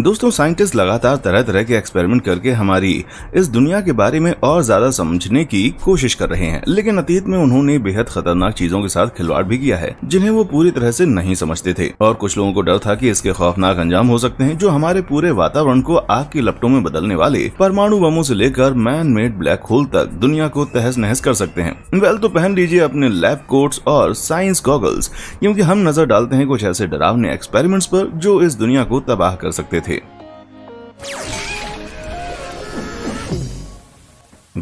दोस्तों साइंटिस्ट लगातार तरह तरह के एक्सपेरिमेंट करके हमारी इस दुनिया के बारे में और ज्यादा समझने की कोशिश कर रहे हैं लेकिन अतीत में उन्होंने बेहद खतरनाक चीजों के साथ खिलवाड़ भी किया है जिन्हें वो पूरी तरह से नहीं समझते थे और कुछ लोगों को डर था कि इसके खौफनाक अंजाम हो सकते हैं जो हमारे पूरे वातावरण को आग की लपटों में बदलने वाले परमाणु बमों से लेकर मैन मेड ब्लैक होल तक दुनिया को तहस नहस कर सकते हैं वेल तो पहन लीजिए अपने लैब कोट्स और साइंस गॉगल्स क्यूँकी हम नजर डालते हैं कुछ ऐसे डरावने एक्सपेरिमेंट्स आरोप जो इस दुनिया को तबाह कर सकते थे थे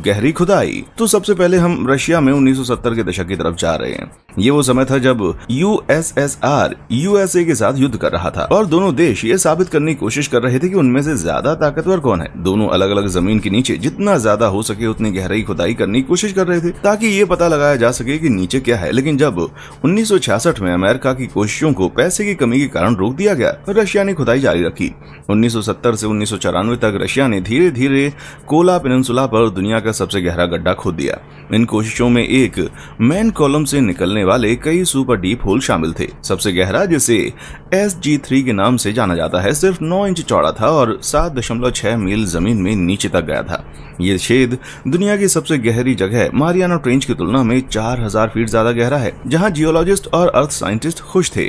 गहरी खुदाई तो सबसे पहले हम रशिया में 1970 के दशक की तरफ जा रहे हैं ये वो समय था जब यूएसएसआर यूएसए के साथ युद्ध कर रहा था और दोनों देश ये साबित करने की कोशिश कर रहे थे कि उनमें से ज्यादा ताकतवर कौन है दोनों अलग अलग जमीन के नीचे जितना ज्यादा हो सके उतनी गहराई खुदाई करने की कोशिश कर रहे थे ताकि ये पता लगाया जा सके की नीचे क्या है लेकिन जब उन्नीस में अमेरिका की कोशिशों को पैसे की कमी के कारण रोक दिया गया रशिया ने खुदाई जारी रखी उन्नीस से उन्नीस तक रशिया ने धीरे धीरे कोला पेनसुला पर दुनिया का सबसे गहरा गड्ढा खोद दिया इन कोशिशों में एक मैन कॉलम से निकलने वाले कई सुपर डीप होल शामिल थे सबसे गहरा जिसे एस जी के नाम से जाना जाता है सिर्फ 9 इंच चौड़ा था और 7.6 मील जमीन में नीचे तक गया था ये छेद दुनिया की सबसे गहरी जगह मारियाना ट्रेंच की तुलना में 4000 फीट ज्यादा गहरा है जहाँ जियोलॉजिस्ट और अर्थ साइंटिस्ट खुश थे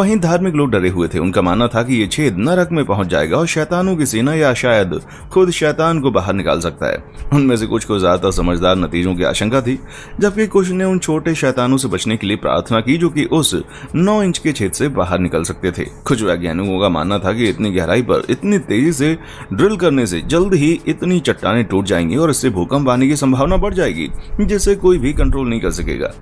वहीं धार्मिक लोग डरे हुए थे उनका मानना था कि ये छेद नरक में पहुंच जाएगा और शैतानों की सेना या शायद खुद शैतान को बाहर निकाल सकता है उनमें से कुछ कुछ को ज्यादा समझदार नतीजों की आशंका थी जबकि कुछ ने उन छोटे शैतानों से बचने के लिए प्रार्थना की जो कि उस 9 इंच के छेद से बाहर निकल सकते थे कुछ वैज्ञानिकों का मानना था कि इतनी गहराई पर इतनी तेजी से ड्रिल करने से जल्द ही इतनी चट्टाने टूट जाएंगी और इससे भूकंप आने की संभावना बढ़ जाएगी जिसे कोई भी कंट्रोल नहीं कर सकेगा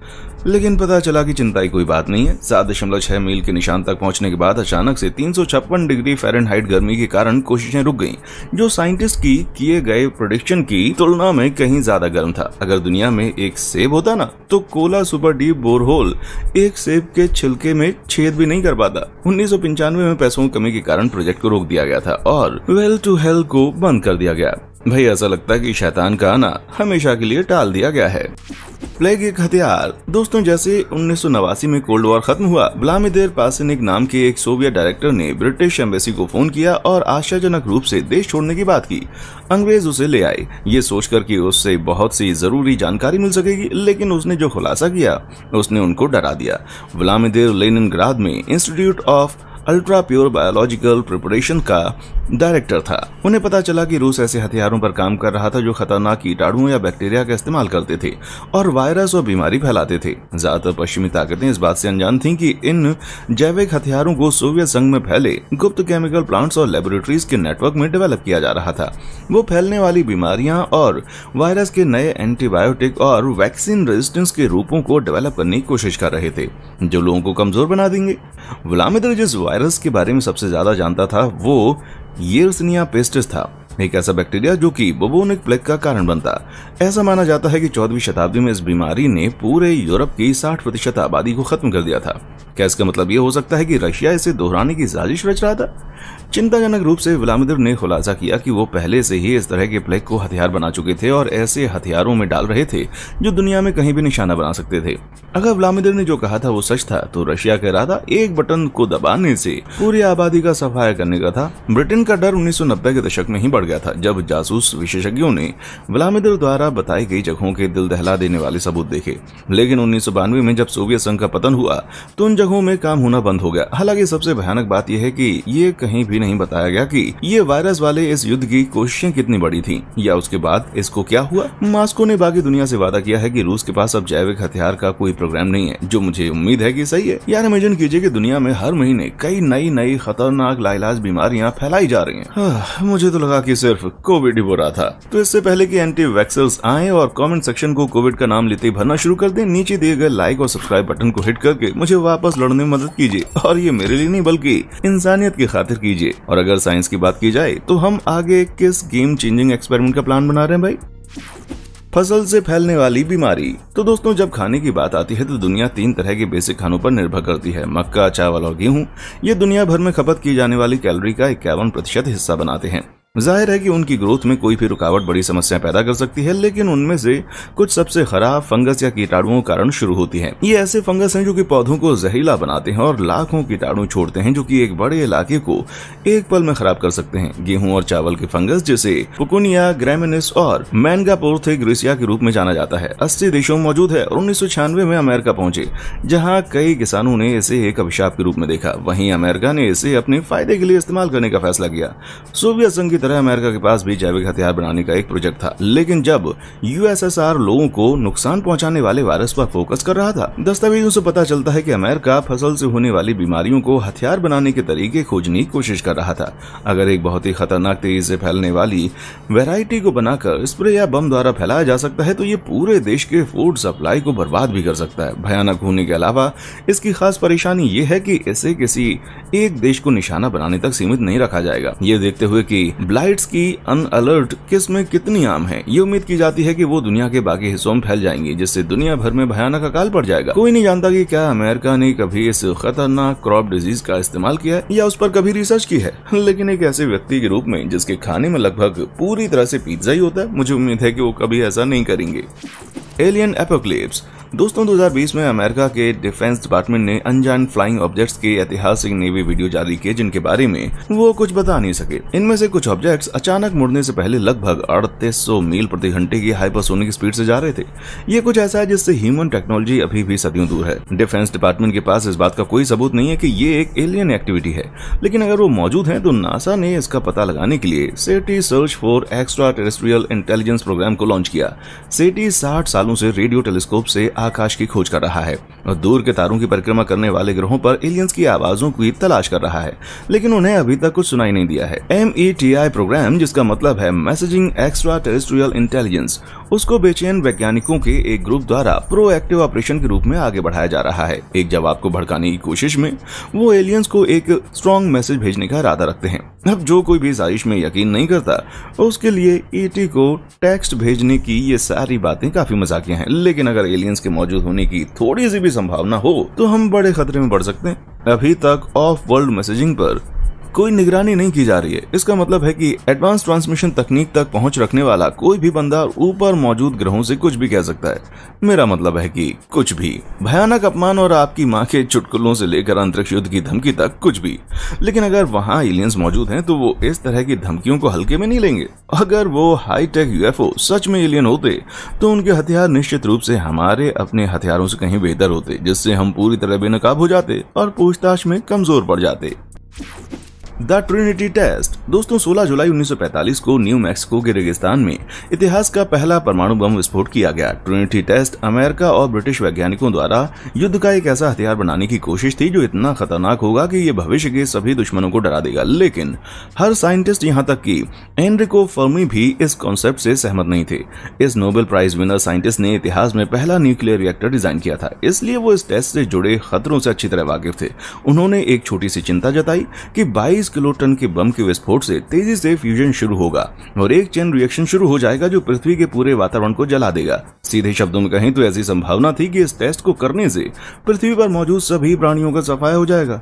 लेकिन पता चला कि चिंता की कोई बात नहीं है सात दशमलव छह मील के निशान तक पहुंचने के बाद अचानक से तीन सौ छप्पन डिग्री फारेनहाइट गर्मी के कारण कोशिशें रुक गईं, जो साइंटिस्ट की किए गए प्रोडिक्शन की तुलना में कहीं ज्यादा गर्म था अगर दुनिया में एक सेब होता ना तो कोला सुपर डीप बोरहोल एक सेब के छिलके में छेद भी नहीं कर पाता उन्नीस में पैसों की कमी के कारण प्रोजेक्ट को रोक दिया गया था और वेल टू हेल्थ को बंद कर दिया गया भाई ऐसा लगता है कि शैतान का आना हमेशा के लिए टाल दिया गया है प्लेग एक हथियार दोस्तों जैसे उन्नीस में कोल्ड वॉर खत्म हुआ ब्लामिदेर पासिनिक नाम के एक सोवियत डायरेक्टर ने ब्रिटिश एम्बेसी को फोन किया और आश्चर्यजनक रूप से देश छोड़ने की बात की अंग्रेज उसे ले आए ये सोचकर कि उससे बहुत सी जरूरी जानकारी मिल सकेगी लेकिन उसने जो खुलासा किया उसने उनको डरा दिया व्लामिदिर लेनिन में institute of ultra pure biological preparation का डायरेक्टर था उन्हें पता चला कि रूस ऐसे हथियारों पर काम कर रहा था जो खतरनाक कीटाणु या बैक्टीरिया का इस्तेमाल करते थे और वायरस और बीमारी फैलाते थे ज्यादातर पश्चिमी ताकतें इस बात से अनजान थीं कि इन जैविक हथियारों को सोवियत संघ में फैले गुप्त केमिकल प्लांट्स और लेबोरेटरीज के नेटवर्क में डेवेलप किया जा रहा था वो फैलने वाली बीमारियां और वायरस के नए एंटीबायोटिक और वैक्सीन रेजिस्टेंस के रूपों को डेवेलप करने की कोशिश कर रहे थे जो लोगों को कमजोर बना देंगे जिस वायरस वायरस के बारे में सबसे ज्यादा जानता था वो येर्सनिया पेस्टिस था एक ऐसा बैक्टीरिया जो कि बोबोनिक प्लेग का कारण बनता ऐसा माना जाता है कि चौदहवीं शताब्दी में इस बीमारी ने पूरे यूरोप की 60 प्रतिशत आबादी को खत्म कर दिया था क्या इसका मतलब ये हो सकता है कि रशिया इसे दोहराने की साजिश रच रहा था चिंताजनक रूप से व्लादिमिर ने खुलासा किया कि वो पहले से ही इस तरह के प्लेग को हथियार बना चुके थे और ऐसे हथियारों में डाल रहे थे जो दुनिया में कहीं भी निशाना बना सकते थे अगर व्लादिमिर ने जो कहा था वो सच था तो रशिया का इरादा एक बटन को दबाने से पूरी आबादी का सफाया करने का था ब्रिटेन का डर उन्नीस के दशक में ही बढ़ गया था जब जासूस विशेषज्ञों ने व्लादिमिर द्वारा बताई गई जगहों के दिल दहला देने वाले सबूत देखे लेकिन उन्नीस में जब सोवियत संघ का पतन हुआ तो उन जगहों में काम होना बंद हो गया हालांकि सबसे भयानक बात यह है की ये कहीं भी भी नहीं बताया गया कि ये वायरस वाले इस युद्ध की कोशिशें कितनी बड़ी थी या उसके बाद इसको क्या हुआ मास्को ने बाकी दुनिया से वादा किया है कि रूस के पास अब जैविक हथियार का कोई प्रोग्राम नहीं है जो मुझे उम्मीद है कि सही है यार इमेजिन कीजिए कि दुनिया में हर महीने कई नई नई खतरनाक लाइलाज बीमारियां फैलाई जा रही है मुझे तो लगा की सिर्फ कोविड ही बुरा था तो इससे पहले की एंटी वैक्सीन आए और कमेंट सेक्शन को कोविड का नाम लेते भरना शुरू कर दें नीचे दिए गए लाइक और सब्सक्राइब बटन को हिट करके मुझे वापस लड़ने में मदद कीजिए और ये मेरे लिए नहीं बल्कि इंसानियत की खातिर कीजिए लीजिए और अगर साइंस की बात की जाए तो हम आगे किस गेम चेंजिंग एक्सपेरिमेंट का प्लान बना रहे हैं भाई फसल से फैलने वाली बीमारी तो दोस्तों जब खाने की बात आती है तो दुनिया तीन तरह के बेसिक खानों पर निर्भर करती है मक्का चावल और गेहूं ये दुनिया भर में खपत की जाने वाली कैलोरी का इक्यावन प्रतिशत हिस्सा बनाते हैं जाहिर है कि उनकी ग्रोथ में कोई भी रुकावट बड़ी समस्या पैदा कर सकती है लेकिन उनमें से कुछ सबसे खराब फंगस या कीटाणुओं कारण शुरू होती है ये ऐसे फंगस हैं जो कि पौधों को जहरीला बनाते हैं और लाखों कीटाणु छोड़ते हैं जो कि एक बड़े इलाके को एक पल में खराब कर सकते हैं गेहूं और चावल के फंगस जैसे पुकुनिया ग्रेमिनिस और मैनगापोर्थे ग्रेसिया के रूप में जाना जाता है अस्सी देशों में मौजूद है और उन्नीस में अमेरिका पहुंचे जहाँ कई किसानों ने इसे एक अभिशाप के रूप में देखा वही अमेरिका ने इसे अपने फायदे के लिए इस्तेमाल करने का फैसला किया सोवियत संघ की तरह अमेरिका के पास भी जैविक हथियार बनाने का एक प्रोजेक्ट था लेकिन जब यूएसएसआर लोगों को नुकसान पहुंचाने वाले वायरस पर फोकस कर रहा था दस्तावेजों से पता चलता है कि अमेरिका फसल से होने वाली बीमारियों को हथियार बनाने के तरीके खोजने की कोशिश कर रहा था अगर एक बहुत ही खतरनाक तेजी से फैलने वाली वेराइटी को बनाकर स्प्रे या बम द्वारा फैलाया जा सकता है तो ये पूरे देश के फूड सप्लाई को बर्बाद भी कर सकता है भयानक होने के अलावा इसकी खास परेशानी ये है कि इसे किसी एक देश को निशाना बनाने तक सीमित नहीं रखा जाएगा ये देखते हुए कि ब्लाइट्स की अनअलर्ट किस्म में कितनी आम है ये उम्मीद की जाती है कि वो दुनिया के बाकी हिस्सों में फैल जाएंगी जिससे दुनिया भर में भयानक अकाल पड़ जाएगा कोई नहीं जानता कि क्या अमेरिका ने कभी इस खतरनाक क्रॉप डिजीज का इस्तेमाल किया है या उस पर कभी रिसर्च की है लेकिन एक ऐसे व्यक्ति के रूप में जिसके खाने में लगभग पूरी तरह से पिज्जा ही होता है मुझे उम्मीद है की वो कभी ऐसा नहीं करेंगे एलियन एपोक्लिप्स दोस्तों 2020 में अमेरिका के डिफेंस डिपार्टमेंट ने अनजान फ्लाइंग ऑब्जेक्ट्स के ऐतिहासिक नेवी वीडियो जारी किए जिनके बारे में वो कुछ बता नहीं सके इनमें से कुछ ऑब्जेक्ट्स अचानक मुड़ने से पहले लगभग अड़तीस मील प्रति घंटे की हाइपरसोनिक स्पीड से जा रहे थे ये कुछ ऐसा है जिससे ह्यूमन टेक्नोलॉजी अभी भी सदियों दूर है डिफेंस डिपार्टमेंट के पास इस बात का कोई सबूत नहीं है की ये एक एलियन एक्टिविटी है लेकिन अगर वो मौजूद है तो नासा ने इसका पता लगाने के लिए SETI search for extraterrestrial intelligence program को लॉन्च किया सेटी साठ सालों से रेडियो टेलीस्कोप से आकाश की खोज कर रहा है और दूर के तारों की परिक्रमा करने वाले ग्रहों पर एलियंस की आवाजों की तलाश कर रहा है लेकिन उन्हें अभी तक कुछ सुनाई नहीं दिया है एम प्रोग्राम e जिसका मतलब है मैसेजिंग एक्स्ट्रा टेरिस्ट्रियल इंटेलिजेंस उसको बेचैन वैज्ञानिकों के एक ग्रुप द्वारा प्रोएक्टिव ऑपरेशन के रूप में आगे बढ़ाया जा रहा है एक जवाब को भड़काने की कोशिश में वो एलियंस को एक स्ट्रॉन्ग मैसेज भेजने का इरादा रखते हैं अब जो कोई भी साजिश में यकीन नहीं करता उसके लिए ईटी e को टेक्स्ट भेजने की ये सारी बातें काफी मजाकिया हैं लेकिन अगर एलियंस के के मौजूद होने की थोड़ी सी भी संभावना हो तो हम बड़े खतरे में पड़ सकते हैं अभी तक ऑफ वर्ल्ड मैसेजिंग पर कोई निगरानी नहीं की जा रही है इसका मतलब है कि एडवांस ट्रांसमिशन तकनीक तक पहुंच रखने वाला कोई भी बंदा ऊपर मौजूद ग्रहों से कुछ भी कह सकता है मेरा मतलब है कि कुछ भी भयानक अपमान और आपकी माँ के चुटकुलों से लेकर अंतरिक्ष युद्ध की धमकी तक कुछ भी लेकिन अगर वहाँ एलियंस मौजूद है तो वो इस तरह की धमकियों को हल्के में नहीं लेंगे अगर वो हाई टेक यूएफओ सच में एलियन होते तो उनके हथियार निश्चित रूप से हमारे अपने हथियारों से कहीं बेहतर होते जिससे हम पूरी तरह बेनकाब हो जाते और पूछताछ में कमजोर पड़ जाते द ट्रिनिटी टेस्ट दोस्तों 16 जुलाई 1945 को न्यू मैक्सिको के रेगिस्तान में इतिहास का पहला परमाणु बम विस्फोट किया गया ट्रिनिटी टेस्ट अमेरिका और ब्रिटिश वैज्ञानिकों द्वारा युद्ध का एक ऐसा हथियार बनाने की कोशिश थी जो इतना खतरनाक होगा कि ये भविष्य के सभी दुश्मनों को डरा देगा लेकिन हर साइंटिस्ट यहाँ तक की एनरिको फर्मी भी इस कॉन्सेप्ट से सहमत नहीं थे इस नोबेल प्राइज विनर साइंटिस्ट ने इतिहास में पहला न्यूक्लियर रिएक्टर डिजाइन किया था इसलिए वो इस टेस्ट से जुड़े खतरों से अच्छी तरह वाकिफ थे उन्होंने एक छोटी सी चिंता जताई की बाईस 30 किलो टन के बम के विस्फोट से तेजी से फ्यूजन शुरू होगा और एक चेन रिएक्शन शुरू हो जाएगा जो पृथ्वी के पूरे वातावरण को जला देगा सीधे शब्दों में कहें तो ऐसी संभावना थी कि इस टेस्ट को करने से पृथ्वी पर मौजूद सभी प्राणियों का सफाया हो जाएगा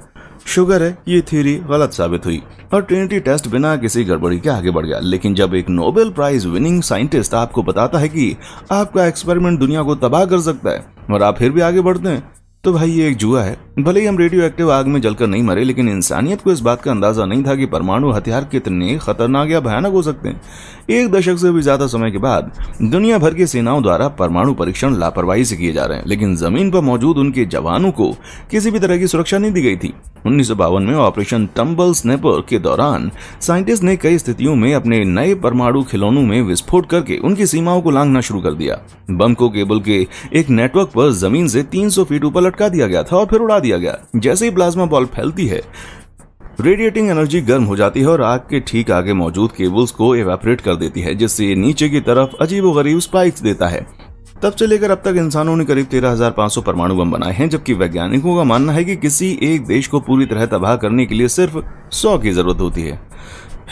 शुगर है ये थ्योरी गलत साबित हुई और ट्रिनिटी टेस्ट बिना किसी गड़बड़ी के आगे बढ़ गया लेकिन जब एक नोबेल प्राइज विनिंग साइंटिस्ट आपको बताता है कि आपका एक्सपेरिमेंट दुनिया को तबाह कर सकता है और आप फिर भी आगे बढ़ते हैं तो भाई ये एक जुआ है भले ही हम रेडियो एक्टिव आग में जलकर नहीं मरे लेकिन इंसानियत को इस बात का अंदाजा नहीं था कि परमाणु हथियार कितने खतरनाक या भयानक हो सकते हैं एक दशक से भी ज्यादा समय के बाद दुनिया भर की सेनाओं द्वारा परमाणु परीक्षण लापरवाही से किए जा रहे हैं लेकिन जमीन पर मौजूद उनके जवानों को किसी भी तरह की सुरक्षा नहीं दी गई थी उन्नीस में ऑपरेशन टम्बल स्नेपर के दौरान साइंटिस्ट ने कई स्थितियों में अपने नए परमाणु खिलौनों में विस्फोट करके उनकी सीमाओं को लांघना शुरू कर दिया बम को केबल के एक नेटवर्क पर जमीन से 300 फीट ऊपर लटका दिया गया था और फिर उड़ा दिया गया जैसे ही प्लाज्मा बॉल फैलती है रेडिएटिंग एनर्जी गर्म हो जाती है और आग के ठीक आगे मौजूद केबल्स को एवेपरेट कर देती है जिससे ये नीचे की तरफ गरीब स्पाइक्स देता है तब से लेकर अब तक इंसानों ने करीब 13,500 परमाणु बम बनाए हैं जबकि वैज्ञानिकों का मानना है कि किसी एक देश को पूरी तरह तबाह करने के लिए सिर्फ 100 की जरूरत होती है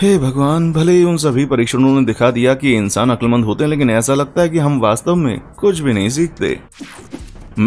हे भगवान भले ही उन सभी परीक्षणों ने दिखा दिया कि इंसान अक्लमंद होते हैं लेकिन ऐसा लगता है कि हम वास्तव में कुछ भी नहीं सीखते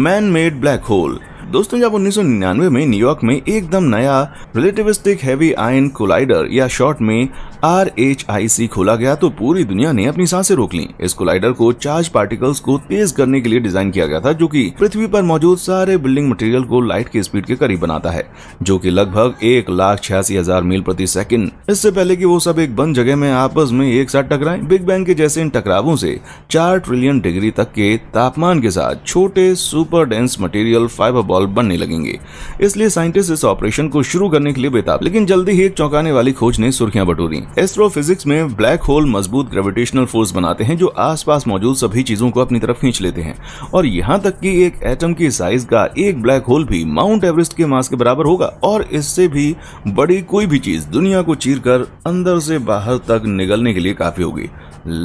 मैन मेड ब्लैक होल दोस्तों जब 1999 में न्यूयॉर्क में एकदम नया रिलेटिविस्टिक हैवी आयन कोलाइडर या शॉर्ट में आर एच आई सी खोला गया तो पूरी दुनिया ने अपनी सांसें रोक ली इस कोलाइडर को चार्ज पार्टिकल्स को तेज करने के लिए डिजाइन किया गया था जो कि पृथ्वी पर मौजूद सारे बिल्डिंग मटेरियल को लाइट की स्पीड के करीब बनाता है जो की लगभग एक लाख छियासी हजार मील प्रति सेकंड इससे पहले की वो सब एक बंद जगह में आपस में एक साथ टकराए बिग बैंग के जैसे इन टकरावों से चार ट्रिलियन डिग्री तक के तापमान के साथ छोटे सुपर डेंस मटेरियल फाइबर बॉल्ब बनने लगेंगे इसलिए साइंटिस्ट इस ऑपरेशन को शुरू करने के लिए बेताब लेकिन जल्दी ही एक चौंकाने वाली खोज ने सुर्खियां बटोरी एस्ट्रोफिजिक्स में ब्लैक होल मजबूत ग्रेविटेशनल फोर्स बनाते हैं जो आसपास मौजूद सभी चीजों को अपनी तरफ खींच लेते हैं और यहाँ तक की एक एटम की साइज का एक ब्लैक होल भी माउंट एवरेस्ट के मास के बराबर होगा और इससे भी बड़ी कोई भी चीज दुनिया को चीर कर अंदर से बाहर तक निगलने के लिए काफी होगी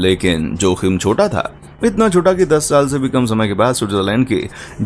लेकिन जोखिम छोटा था इतना छोटा कि 10 साल से भी कम समय के बाद स्विट्जरलैंड के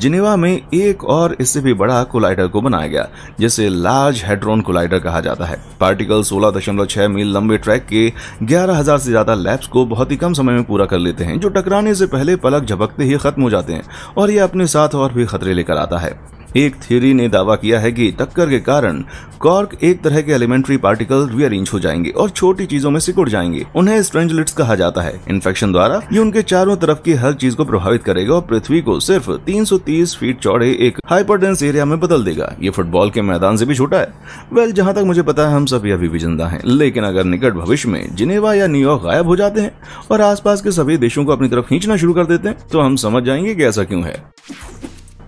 जिनेवा में एक और इससे भी बड़ा कोलाइडर को बनाया गया जिसे लार्ज हेड्रोन कोलाइडर कहा जाता है पार्टिकल 16.6 मील लंबे ट्रैक के 11000 से ज्यादा लैब्स को बहुत ही कम समय में पूरा कर लेते हैं जो टकराने से पहले पलक झपकते ही खत्म हो जाते हैं और यह अपने साथ और भी खतरे लेकर आता है एक थ्योरी ने दावा किया है कि टक्कर के कारण कॉर्क एक तरह के एलिमेंट्री पार्टिकल रियरेंज हो जाएंगे और छोटी चीजों में सिकुड़ जाएंगे उन्हें स्ट्रेंजलेट्स कहा जाता है इन्फेक्शन द्वारा ये उनके चारों तरफ की हर चीज को प्रभावित करेगा और पृथ्वी को सिर्फ 330 फीट चौड़े एक हाइपरटेंस एरिया में बदल देगा ये फुटबॉल के मैदान से भी छोटा है वेल जहाँ तक मुझे पता है हम सभी अभी भी जिंदा है लेकिन अगर निकट भविष्य में जिनेवा या न्यूयॉर्क गायब हो जाते हैं और आस के सभी देशों को अपनी तरफ खींचना शुरू कर देते हैं तो हम समझ जाएंगे की ऐसा क्यों है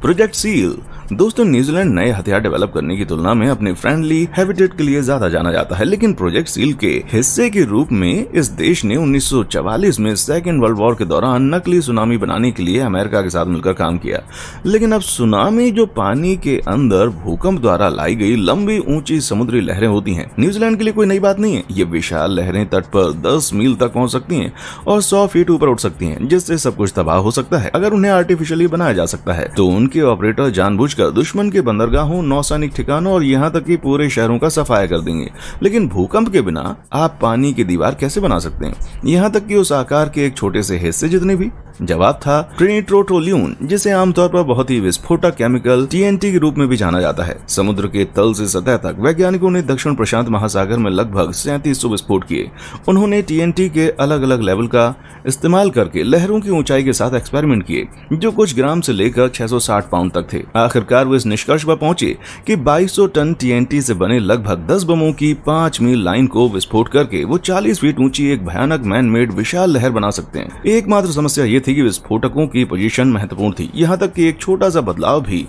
प्रोजेक्ट सील दोस्तों न्यूजीलैंड नए हथियार डेवलप करने की तुलना में अपने फ्रेंडली हैबिटेट के लिए ज्यादा जाना जाता है लेकिन प्रोजेक्ट सील के हिस्से के रूप में इस देश ने 1944 में सेकेंड वर्ल्ड वॉर के दौरान नकली सुनामी बनाने के लिए अमेरिका के साथ मिलकर काम किया लेकिन अब सुनामी जो पानी के अंदर भूकंप द्वारा लाई गई लंबी ऊंची समुद्री लहरें होती है न्यूजीलैंड के लिए कोई नई बात नहीं है ये विशाल लहरें तट पर दस मील तक पहुंच सकती है और सौ फीट ऊपर उठ सकती है जिससे सब कुछ तबाह हो सकता है अगर उन्हें आर्टिफिशियली बनाया जा सकता है तो उनके ऑपरेटर जानबूझ पहुंचकर दुश्मन के बंदरगाहों नौसैनिक ठिकानों और यहाँ तक कि पूरे शहरों का सफाया कर देंगे लेकिन भूकंप के बिना आप पानी की दीवार कैसे बना सकते हैं यहाँ तक कि उस आकार के एक छोटे से हिस्से जितने भी जवाब था ट्रिनिट्रोटोल्यून जिसे आमतौर पर बहुत ही विस्फोटक केमिकल टीएनटी के रूप में भी जाना जाता है समुद्र के तल से सतह तक वैज्ञानिकों ने दक्षिण प्रशांत महासागर में लगभग सैंतीस विस्फोट किए उन्होंने टीएनटी के अलग अलग लेवल का इस्तेमाल करके लहरों की ऊंचाई के साथ एक्सपेरिमेंट किए जो कुछ ग्राम से लेकर 660 पाउंड तक थे आखिरकार वो इस निष्कर्ष पर पहुंचे कि 2200 टन टीएनटी से बने लगभग 10 बमों की 5 मील लाइन को विस्फोट करके वो 40 फीट ऊंची एक भयानक मैन मेड विशाल लहर बना सकते हैं एकमात्र समस्या ये थी थी कि विस्फोटकों की पोजीशन महत्वपूर्ण थी यहां तक कि एक छोटा सा बदलाव भी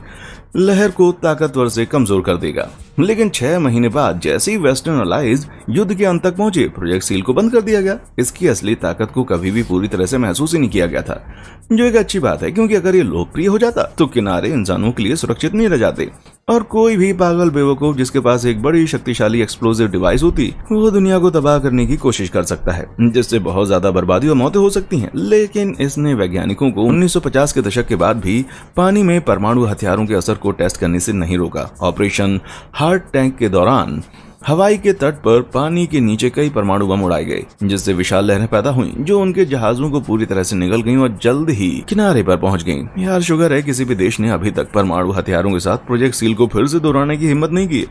लहर को ताकतवर से कमजोर कर देगा लेकिन छह महीने बाद जैसे ही वेस्टर्न अलाइज युद्ध के अंत तक पहुंचे प्रोजेक्ट सील को बंद कर दिया गया इसकी असली ताकत को कभी भी पूरी तरह से महसूस ही नहीं किया गया था जो एक अच्छी बात है क्योंकि अगर ये लोकप्रिय हो जाता तो किनारे इंसानों के लिए सुरक्षित नहीं रह जाते और कोई भी पागल बेवकूफ जिसके पास एक बड़ी शक्तिशाली एक्सप्लोजिव डिवाइस होती वो दुनिया को तबाह करने की कोशिश कर सकता है जिससे बहुत ज्यादा बर्बादी और मौतें हो सकती हैं लेकिन इसने वैज्ञानिकों को 1950 के दशक के बाद भी पानी में परमाणु हथियारों के असर को टेस्ट करने से नहीं रोका ऑपरेशन हार्ट टैंक के दौरान हवाई के तट पर पानी के नीचे कई परमाणु बम उड़ाए गए जिससे विशाल लहरें पैदा हुई जो उनके जहाजों को पूरी तरह से निकल गईं और जल्द ही किनारे पर पहुंच गईं। यार शुगर है किसी भी देश ने अभी तक परमाणु हथियारों के साथ प्रोजेक्ट सील को फिर से दोहराने की हिम्मत नहीं की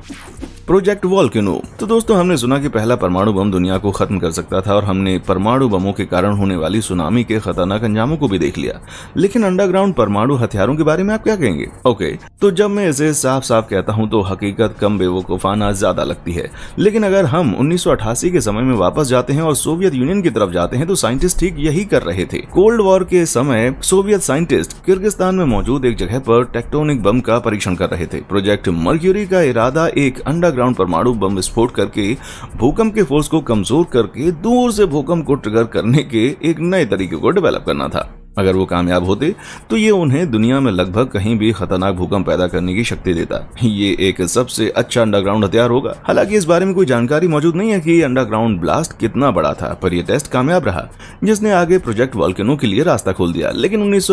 प्रोजेक्ट वॉल्केनो तो दोस्तों हमने सुना कि पहला परमाणु बम दुनिया को खत्म कर सकता था और हमने परमाणु बमों के कारण होने वाली सुनामी के खतरनाक अंजामों को भी देख लिया लेकिन अंडरग्राउंड परमाणु हथियारों के बारे में आप क्या कहेंगे ओके तो जब मैं इसे साफ साफ कहता हूँ तो हकीकत कम बेवकूफाना ज्यादा लगती है लेकिन अगर हम उन्नीस के समय में वापस जाते हैं और सोवियत यूनियन की तरफ जाते हैं तो साइंटिस्ट ठीक यही कर रहे थे कोल्ड वॉर के समय सोवियत साइंटिस्ट किर्गिस्तान में मौजूद एक जगह पर टेक्टोनिक बम का परीक्षण कर रहे थे प्रोजेक्ट मर्क्यूरी का इरादा एक अंडरग्राउंड अंडरग्राउंड परमाणु बम विस्फोट करके भूकंप के फोर्स को कमजोर करके दूर से भूकंप को ट्रिगर करने के एक नए तरीके को डेवलप करना था अगर वो कामयाब होते तो ये उन्हें दुनिया में लगभग कहीं भी खतरनाक भूकंप पैदा करने की शक्ति देता ये एक सबसे अच्छा अंडरग्राउंड हथियार होगा हालांकि इस बारे में कोई जानकारी मौजूद नहीं है कि अंडरग्राउंड ब्लास्ट कितना बड़ा था पर यह टेस्ट कामयाब रहा जिसने आगे प्रोजेक्ट वॉल्केनो के लिए रास्ता खोल दिया लेकिन उन्नीस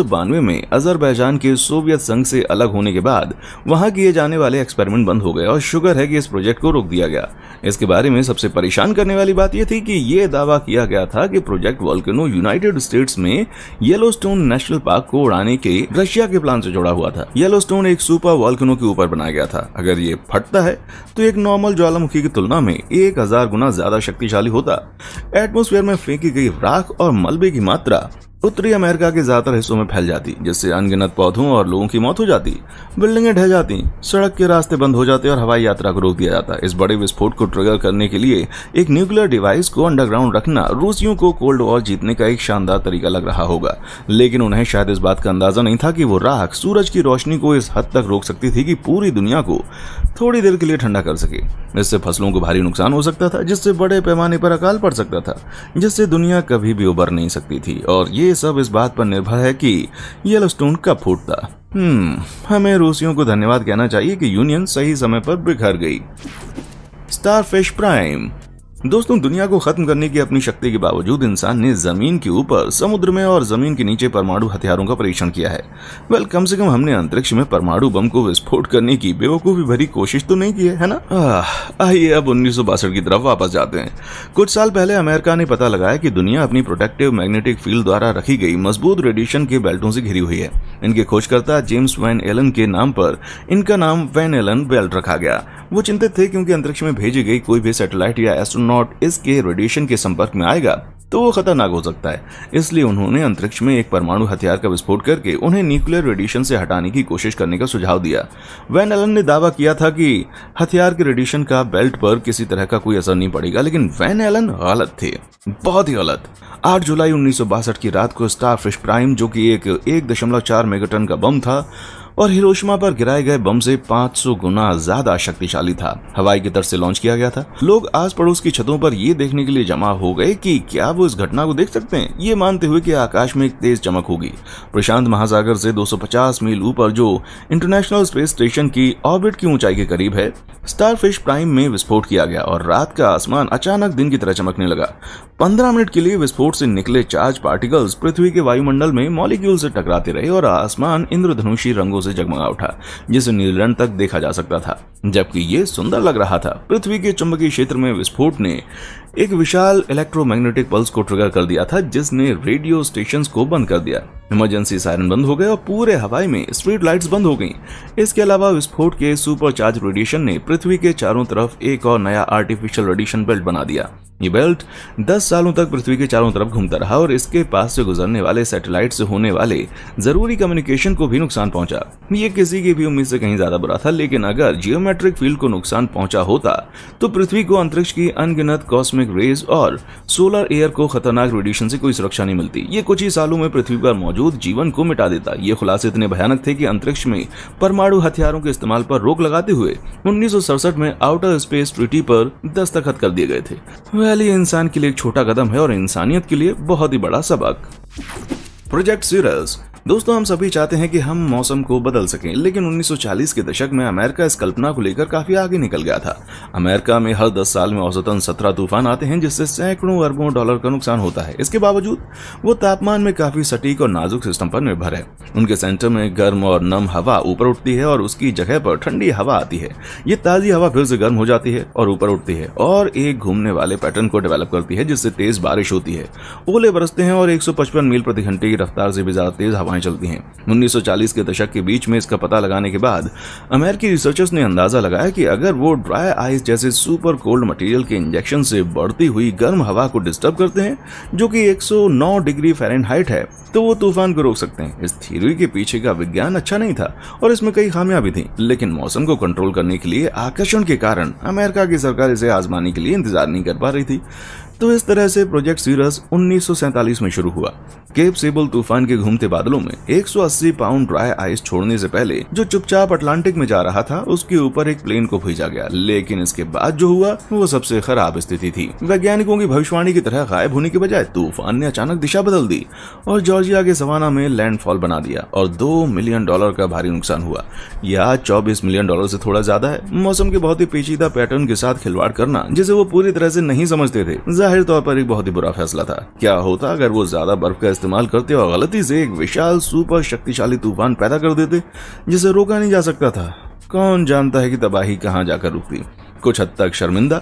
में अजरबैजान के सोवियत संघ से अलग होने के बाद वहां किए जाने वाले एक्सपेरिमेंट बंद हो गए और शुगर है कि इस प्रोजेक्ट को रोक दिया गया इसके बारे में सबसे परेशान करने वाली बात यह थी कि ये दावा किया गया था कि प्रोजेक्ट वॉल्केनो यूनाइटेड स्टेट्स में येलो येलोस्टोन नेशनल पार्क को उड़ाने के रशिया के प्लान से जुड़ा हुआ था येलोस्टोन एक सुपर वॉल्कनो के ऊपर बनाया गया था अगर ये फटता है तो एक नॉर्मल ज्वालामुखी की तुलना में एक हजार गुना ज्यादा शक्तिशाली होता एटमोस्फेयर में फेंकी गई राख और मलबे की मात्रा उत्तरी अमेरिका के ज्यादातर हिस्सों में फैल जाती जिससे अनगिनत पौधों और लोगों की मौत हो जाती बिल्डिंगें ढह जाती सड़क के रास्ते बंद हो जाते और हवाई यात्रा को रोक दिया जाता इस बड़े विस्फोट को ट्रिगर करने के लिए एक न्यूक्लियर डिवाइस को अंडरग्राउंड रखना रूसियों को कोल्ड वॉर जीतने का एक शानदार तरीका लग रहा होगा लेकिन उन्हें शायद इस बात का अंदाजा नहीं था कि वो राख सूरज की रोशनी को इस हद तक रोक सकती थी कि पूरी दुनिया को थोड़ी देर के लिए ठंडा कर सके इससे फसलों को भारी नुकसान हो सकता था जिससे बड़े पैमाने पर अकाल पड़ सकता था जिससे दुनिया कभी भी उबर नहीं सकती थी और ये सब इस बात पर निर्भर है कि येलोस्टोन कब फूटता हम्म हमें रूसियों को धन्यवाद कहना चाहिए कि यूनियन सही समय पर बिखर गई स्टारफिश प्राइम दोस्तों दुनिया को खत्म करने की अपनी शक्ति के बावजूद इंसान ने जमीन के ऊपर समुद्र में और जमीन के नीचे परमाणु हथियारों का परीक्षण किया है वेल कम से कम हमने अंतरिक्ष में परमाणु बम को विस्फोट करने की बेवकूफी भरी कोशिश तो नहीं की है, है ना आइए अब उन्नीस की तरफ वापस जाते हैं कुछ साल पहले अमेरिका ने पता लगाया की दुनिया अपनी प्रोटेक्टिव मैग्नेटिक फील्ड द्वारा रखी गई मजबूत रेडिएशन के बेल्टों से घिरी हुई है इनके खोजकर्ता जेम्स वैन एलन के नाम पर इनका नाम वैन एलन बेल्ट रखा गया वो चिंतित थे क्योंकि अंतरिक्ष में भेजी गई कोई भी सैटेलाइट या एस्ट्रोन एस्ट्रोनॉट इसके रेडिएशन के संपर्क में आएगा तो वो खतरनाक हो सकता है इसलिए उन्होंने अंतरिक्ष में एक परमाणु हथियार का विस्फोट करके उन्हें न्यूक्लियर रेडिएशन से हटाने की कोशिश करने का सुझाव दिया वैन एलन ने दावा किया था कि हथियार के रेडिएशन का बेल्ट पर किसी तरह का कोई असर नहीं पड़ेगा लेकिन वैन एलन गलत थे बहुत ही गलत 8 जुलाई उन्नीस की रात को स्टारफिश प्राइम जो की एक एक दशमलव मेगाटन का बम था और हिरोशिमा पर गिराए गए बम से 500 गुना ज्यादा शक्तिशाली था हवाई की तरफ से लॉन्च किया गया था लोग आस पड़ोस की छतों पर ये देखने के लिए जमा हो गए कि क्या वो इस घटना को देख सकते हैं ये मानते हुए कि आकाश में एक तेज चमक होगी प्रशांत महासागर से 250 मील ऊपर जो इंटरनेशनल स्पेस स्टेशन की ऑर्बिट की ऊंचाई के करीब है स्टारफिश प्राइम में विस्फोट किया गया और रात का आसमान अचानक दिन की तरह चमकने लगा 15 मिनट के लिए विस्फोट से निकले चार्ज पार्टिकल्स पृथ्वी के वायुमंडल में मॉलिक्यूल से टकराते रहे और आसमान इंद्रधनुषी रंगों से जगमगा उठा जिसे नीलरन तक देखा जा सकता था जबकि ये सुंदर लग रहा था पृथ्वी के चुंबकीय क्षेत्र में विस्फोट ने एक विशाल इलेक्ट्रोमैग्नेटिक पल्स को ट्रिगर कर दिया था जिसने रेडियो स्टेशन को बंद कर दिया इमरजेंसी सायरन बंद हो गए और पूरे हवाई में स्ट्रीट लाइट्स बंद हो गई इसके अलावा विस्फोट के सुपर चार्ज रेडिएशन ने पृथ्वी के चारों तरफ एक और नया आर्टिफिशियल रेडिएशन बेल्ट बना दिया ये बेल्ट 10 सालों तक पृथ्वी के चारों तरफ घूमता रहा और इसके पास से गुजरने वाले सैटेलाइट से होने वाले जरूरी कम्युनिकेशन को भी नुकसान पहुंचा ये किसी की भी उम्मीद से कहीं ज्यादा बुरा था लेकिन अगर जियोमेट्रिक फील्ड को नुकसान पहुंचा होता तो पृथ्वी को अंतरिक्ष की अनगिनत कॉस्मिक रेज और सोलर एयर को खतरनाक रेडिएशन से कोई सुरक्षा नहीं मिलती ये कुछ ही सालों में पृथ्वी पर मौजूद जीवन को मिटा देता ये खुलासे इतने भयानक थे की अंतरिक्ष में परमाणु हथियारों के इस्तेमाल पर रोक लगाते हुए उन्नीस में आउटर स्पेस ट्रिटी पर दस्तखत कर दिए गए थे पहली इंसान के लिए एक छोटा कदम है और इंसानियत के लिए बहुत ही बड़ा सबक प्रोजेक्ट सीरस दोस्तों हम सभी चाहते हैं कि हम मौसम को बदल सकें लेकिन 1940 के दशक में अमेरिका इस कल्पना को लेकर काफी आगे निकल गया था अमेरिका में हर 10 साल में औसतन 17 तूफान आते हैं जिससे सैकड़ों अरबों डॉलर का नुकसान होता है इसके बावजूद वो तापमान में काफी सटीक और नाजुक सिस्टम पर निर्भर है उनके सेंटर में गर्म और नम हवा ऊपर उठती है और उसकी जगह पर ठंडी हवा आती है ये ताजी हवा फिर से गर्म हो जाती है और ऊपर उठती है और एक घूमने वाले पैटर्न को डेवलप करती है जिससे तेज बारिश होती है ओले बरसते हैं और एक मील प्रति घंटे की रफ्तार से भी ज्यादा तेज हवाएं हवाएं चलती हैं 1940 के दशक के बीच में इसका पता लगाने के बाद अमेरिकी रिसर्चर्स ने अंदाज़ा लगाया कि अगर वो ड्राई आइस जैसे सुपर कोल्ड मटेरियल के इंजेक्शन से बढ़ती हुई गर्म हवा को डिस्टर्ब करते हैं जो कि 109 डिग्री फ़ारेनहाइट है तो वो तूफान को रोक सकते हैं इस थ्योरी के पीछे का विज्ञान अच्छा नहीं था और इसमें कई खामियां भी थी लेकिन मौसम को कंट्रोल करने के लिए आकर्षण के कारण अमेरिका की सरकार इसे आजमाने के लिए इंतजार नहीं कर पा रही थी तो इस तरह से प्रोजेक्ट सीरस उन्नीस में शुरू हुआ केप सेबल तूफान के घूमते बादलों में 180 पाउंड ड्राई आइस छोड़ने से पहले जो चुपचाप अटलांटिक में जा रहा था उसके ऊपर एक प्लेन को भेजा गया लेकिन इसके बाद जो हुआ वो सबसे खराब स्थिति थी वैज्ञानिकों की भविष्यवाणी की तरह गायब होने के बजाय तूफान ने अचानक दिशा बदल दी और जॉर्जिया के सवाना में लैंडफॉल बना दिया और दो मिलियन डॉलर का भारी नुकसान हुआ यह चौबीस मिलियन डॉलर से थोड़ा ज्यादा है मौसम के बहुत ही पेचीदा पैटर्न के साथ खिलवाड़ करना जिसे वो पूरी तरह से नहीं समझते थे जाहिर तौर पर एक बहुत ही बुरा फैसला था क्या होता अगर वो ज्यादा बर्फ का इस्तेमाल करते और गलती से एक विशाल सुपर शक्तिशाली तूफान पैदा कर देते जिसे रोका नहीं जा सकता था कौन जानता है कि तबाही कहाँ जाकर रुकती कुछ हद तक शर्मिंदा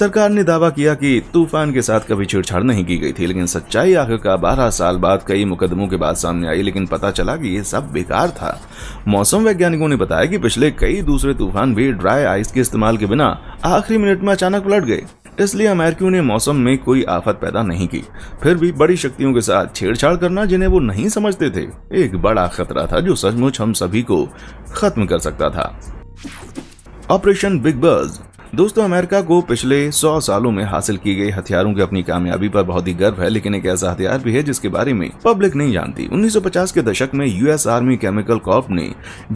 सरकार ने दावा किया कि तूफान के साथ कभी छेड़छाड़ नहीं की गई थी लेकिन सच्चाई आखिरकार बारह साल बाद कई मुकदमों के बाद सामने आई लेकिन पता चला कि यह सब बेकार था मौसम वैज्ञानिकों ने बताया कि पिछले कई दूसरे तूफान भी ड्राई आइस के इस्तेमाल के बिना आखिरी मिनट में अचानक पलट गए इसलिए अमेरिकियों ने मौसम में कोई आफत पैदा नहीं की फिर भी बड़ी शक्तियों के साथ छेड़छाड़ करना जिन्हें वो नहीं समझते थे एक बड़ा खतरा था जो सचमुच हम सभी को खत्म कर सकता था ऑपरेशन बिग बर्ज दोस्तों अमेरिका को पिछले 100 सालों में हासिल की गई हथियारों की अपनी कामयाबी पर बहुत ही गर्व है लेकिन एक ऐसा हथियार भी है जिसके बारे में पब्लिक नहीं जानती 1950 के दशक में यूएस आर्मी केमिकल कॉर्प ने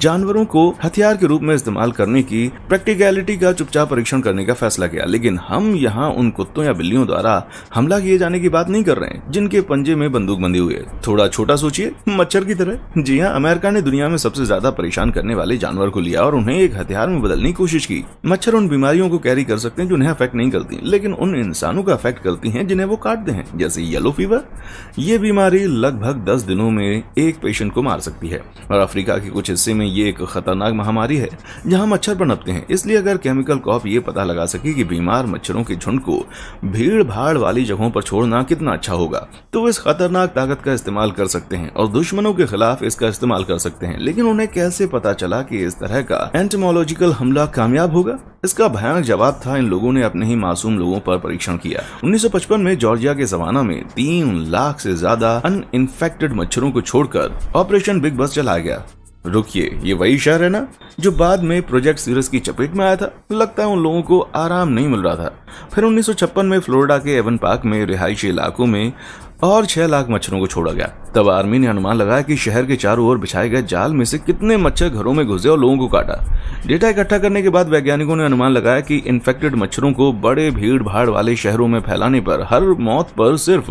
जानवरों को हथियार के रूप में इस्तेमाल करने की प्रैक्टिकलिटी का चुपचाप परीक्षण करने का फैसला किया लेकिन हम यहाँ उन कुत्तों या बिल्लियों द्वारा हमला किए जाने की बात नहीं कर रहे हैं जिनके पंजे में बंदूक बंदी हुए थोड़ा छोटा सोचिए मच्छर की तरह जी हाँ अमेरिका ने दुनिया में सबसे ज्यादा परेशान करने वाले जानवर को लिया और उन्हें एक हथियार में बदलने की कोशिश की मच्छर उन बीमारियों चीज़ों को कैरी कर सकते हैं जो उन्हें अफेक्ट नहीं करती लेकिन उन इंसानों का अफेक्ट करती हैं जिन्हें वो काटते हैं जैसे येलो फीवर ये बीमारी लगभग दस दिनों में एक पेशेंट को मार सकती है और अफ्रीका के कुछ हिस्से में ये एक खतरनाक महामारी है जहाँ मच्छर पनपते हैं इसलिए अगर केमिकल कॉप ये पता लगा सके कि बीमार मच्छरों के झुंड को भीड़ वाली जगहों पर छोड़ना कितना अच्छा होगा तो इस खतरनाक ताकत का इस्तेमाल कर सकते हैं और दुश्मनों के खिलाफ इसका इस्तेमाल कर सकते हैं लेकिन उन्हें कैसे पता चला की इस तरह का एंटमोलॉजिकल हमला कामयाब होगा इसका भयानक अचानक जवाब था इन लोगों ने अपने ही मासूम लोगों पर परीक्षण किया 1955 में जॉर्जिया के जमाना में तीन लाख से ज्यादा अनइंफेक्टेड मच्छरों को छोड़कर ऑपरेशन बिग बस चलाया गया रुकिए ये वही शहर है ना जो बाद में प्रोजेक्ट सीरस की चपेट में आया था लगता है उन लोगों को आराम नहीं मिल रहा था फिर 1956 में फ्लोरिडा के एवन पार्क में रिहायशी इलाकों में और छह लाख मच्छरों को छोड़ा गया तब आर्मी ने अनुमान लगाया कि शहर के चारों ओर बिछाए गए जाल में से कितने मच्छर घरों में घुसे और लोगों को काटा डेटा इकट्ठा करने के बाद वैज्ञानिकों ने अनुमान लगाया कि इन्फेक्टेड मच्छरों को बड़े भीड़ भाड़ वाले शहरों में फैलाने पर हर मौत पर सिर्फ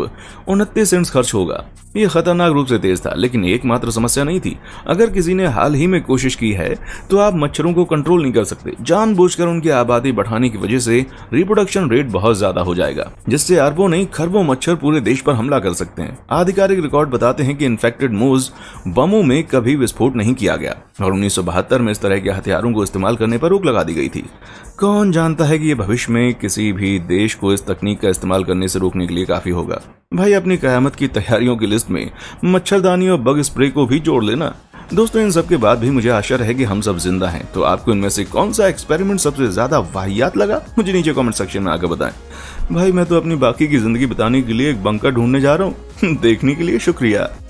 उनतीस सेंट खर्च होगा ये खतरनाक रूप से तेज था लेकिन एकमात्र समस्या नहीं थी अगर किसी ने हाल ही में कोशिश की है तो आप मच्छरों को कंट्रोल नहीं कर सकते जान उनकी आबादी बढ़ाने की वजह से रिप्रोडक्शन रेट बहुत ज्यादा हो जाएगा जिससे अरबों ने खरबों मच्छर पूरे देश पर हमला हमला कर सकते हैं आधिकारिक रिकॉर्ड बताते हैं कि इन्फेक्टेड मोज बमों में कभी विस्फोट नहीं किया गया और उन्नीस में इस तरह के हथियारों को इस्तेमाल करने पर रोक लगा दी गई थी कौन जानता है कि ये भविष्य में किसी भी देश को इस तकनीक का इस्तेमाल करने से रोकने के लिए काफी होगा भाई अपनी कयामत की तैयारियों की लिस्ट में मच्छरदानी और बग स्प्रे को भी जोड़ लेना दोस्तों इन सब के बाद भी मुझे आशा रहे कि हम सब जिंदा हैं तो आपको इनमें से कौन सा एक्सपेरिमेंट सबसे ज्यादा वाहियात लगा मुझे नीचे कमेंट सेक्शन में आकर बताएं भाई मैं तो अपनी बाकी की जिंदगी बताने के लिए एक बंकर ढूंढने जा रहा हूँ देखने के लिए शुक्रिया